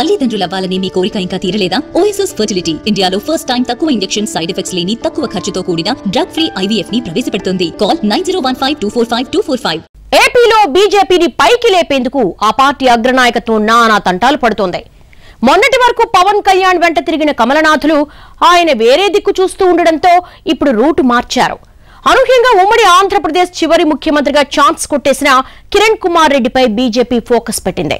అవ్వాలనే మీ కోరిక ఇంకా తీరలేదా ఓఎస్ఎస్ ఫర్టిలిటీ ఇండియాలో ఫస్ట్ టైం తక్కువ ఇంజెక్షన్ సైడ్ ఎఫెక్ట్స్ లేని తక్కువ ఖర్చుతో కూడిన డ్రగ్ ఫ్రీ ఐవీఎఫ్ ని ప్రవేశపెడుతుంది call nine zero one five two four five two four five ఏపీలో బీజేపీని పైకి లేపేందుకు ఆ పార్టీ అగ్రనాయకత్వం నానా తంటాలు పడుతోంది మొన్నటి వరకు పవన్ కళ్యాణ్ వెంట తిరిగిన కమలనాథులు ఆయన వేరే దిక్కు చూస్తూ ఉండడంతో ఇప్పుడు రూటు మార్చారు అనూహ్యంగా ఉమ్మడి ఆంధ్రప్రదేశ్ చివరి ముఖ్యమంత్రిగా ఛాన్స్ కొట్టేసిన కిరణ్ కుమార్ రెడ్డిపై బీజేపీ ఫోకస్ పెట్టింది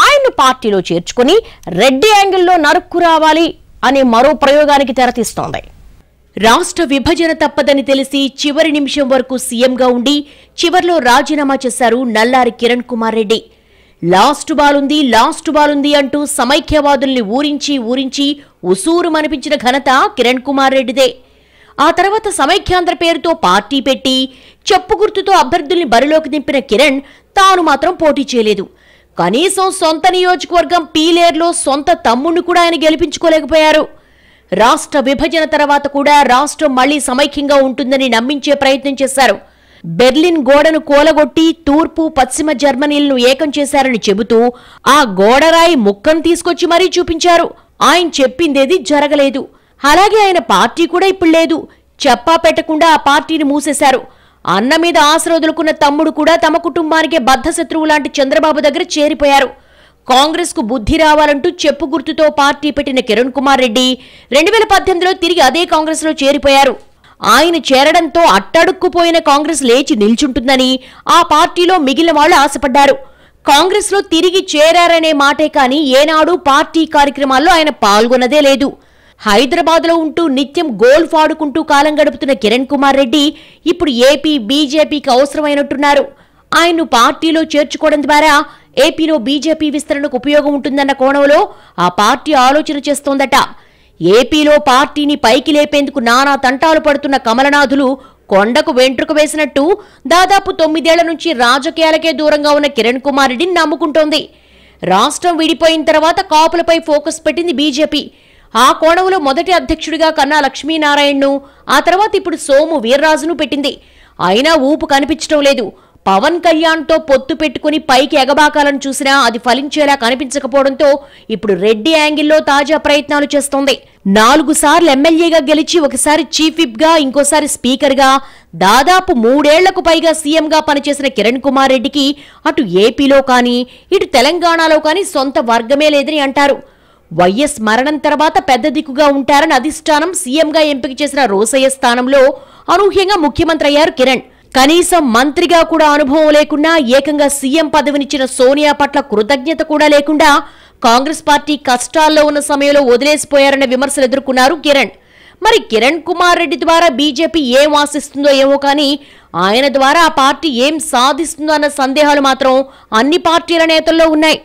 ఆయన పార్టీలో చేర్చుకుని రెడ్డి యాంగిల్లో నరుక్కు రావాలి అనే మరో ప్రయోగానికి తెరతీస్తోంది రాష్ట్ర విభజన తప్పదని తెలిసి చివరి నిమిషం వరకు సీఎంగా ఉండి చివర్లో రాజీనామా చేశారు నల్లారి కిరణ్ కుమార్ రెడ్డి లాస్ట్ బాలుంది లాస్ట్ బాలుంది అంటూ సమైక్యవాదుల్ని ఊరించి ఊరించి ఉసూరు మనిపించిన ఘనత కిరణ్ కుమార్ రెడ్డిదే ఆ తర్వాత సమైక్యాంధ్ర పేరుతో పార్టీ పెట్టి చెప్పు గుర్తుతో అభ్యర్థుల్ని బరిలోకి దింపిన కిరణ్ తాను మాత్రం పోటీ చేయలేదు కనీసం సొంత నియోజకవర్గం పీలేర్లో సొంత తమ్ముడిని కూడా ఆయన గెలిపించుకోలేకపోయారు రాష్ట్ర విభజన తర్వాత కూడా రాష్ట్రం మళ్లీ సమైక్యంగా ఉంటుందని నమ్మించే ప్రయత్నం చేశారు బెర్లిన్ గోడను కూలగొట్టి తూర్పు పశ్చిమ జర్మనీలను ఏకం చేశారని చెబుతూ ఆ గోడరాయి ముక్కను తీసుకొచ్చి మరీ చూపించారు ఆయన చెప్పిందేది జరగలేదు అలాగే ఆయన పార్టీ కూడా ఇప్పుడు లేదు చెప్పా పెట్టకుండా ఆ పార్టీని మూసేశారు అన్న మీద ఆశ్రవదులుకున్న తమ్ముడు కూడా తమ కుటుంబానికే బద్ధశత్రువు లాంటి చంద్రబాబు దగ్గర చేరిపోయారు కాంగ్రెస్కు బుద్ధి రావాలంటూ చెప్పు గుర్తుతో పార్టీ పెట్టిన కిరణ్ కుమార్ రెడ్డి రెండు వేల పద్దెనిమిదిలో తిరిగి అదే కాంగ్రెస్లో చేరిపోయారు ఆయన చేరడంతో అట్టడుక్కుపోయిన కాంగ్రెస్ లేచి నిల్చుంటుందని ఆ పార్టీలో మిగిలిన వాళ్ళు ఆశపడ్డారు కాంగ్రెస్లో తిరిగి చేరారనే మాటే కానీ ఏనాడు పార్టీ కార్యక్రమాల్లో ఆయన పాల్గొన్నదే లేదు హైదరాబాద్లో ఉంటూ నిత్యం గోల్ఫ్ ఆడుకుంటూ కాలం గడుపుతున్న కిరణ్ కుమార్ రెడ్డి ఇప్పుడు ఏపీ బీజేపీకి అవసరమైనట్టున్నారు ఆయన్ను పార్టీలో చేర్చుకోవడం ద్వారా ఏపీలో బీజేపీ విస్తరణకు ఉపయోగం ఉంటుందన్న కోణంలో ఆ పార్టీ ఆలోచన చేస్తోందట ఏపీలో పార్టీని పైకి లేపేందుకు నానా తంటాలు పడుతున్న కమలనాథులు కొండకు వెంట్రుక వేసినట్టు దాదాపు తొమ్మిదేళ్ల నుంచి రాజకీయాలకే దూరంగా ఉన్న కిరణ్ కుమార్ రెడ్డిని నమ్ముకుంటోంది రాష్ట్రం విడిపోయిన తర్వాత కాపులపై ఫోకస్ పెట్టింది బీజేపీ ఆ కోణంలో మొదటి అధ్యక్షుడిగా కన్నా లక్ష్మీనారాయణను ఆ తర్వాత ఇప్పుడు సోము వీర్రాజును పెట్టింది అయినా ఊపు కనిపించడం లేదు పవన్ కళ్యాణ్తో పొత్తు పెట్టుకుని పైకి ఎగబాకాలను చూసినా అది ఫలించేలా కనిపించకపోవడంతో ఇప్పుడు రెడ్డి యాంగిల్లో తాజా ప్రయత్నాలు చేస్తోంది నాలుగు సార్లు ఎమ్మెల్యేగా గెలిచి ఒకసారి చీఫ్ విప్గా ఇంకోసారి స్పీకర్గా దాదాపు మూడేళ్లకు పైగా సీఎంగా పనిచేసిన కిరణ్ కుమార్ రెడ్డికి అటు ఏపీలో కానీ ఇటు తెలంగాణలో కానీ సొంత వర్గమే లేదని అంటారు వైఎస్ మరణం తర్వాత పెద్ద దిక్కుగా ఉంటారని అధిష్టానం సీఎంగా ఎంపిక చేసిన రోసయ్య స్థానంలో అనూహ్యంగా ముఖ్యమంత్రి అయ్యారు కిరణ్ కనీసం మంత్రిగా కూడా అనుభవం లేకుండా ఏకంగా సీఎం పదవినిచ్చిన సోనియా పట్ల కృతజ్ఞత కూడా లేకుండా కాంగ్రెస్ పార్టీ కష్టాల్లో ఉన్న సమయంలో వదిలేసిపోయారనే విమర్శలు ఎదుర్కొన్నారు కిరణ్ మరి కిరణ్ కుమార్ రెడ్డి ద్వారా బీజేపీ ఏం ఆశిస్తుందో ఏమో కానీ ఆయన ద్వారా ఆ పార్టీ ఏం సాధిస్తుందో అన్న సందేహాలు మాత్రం అన్ని పార్టీల నేతల్లో ఉన్నాయి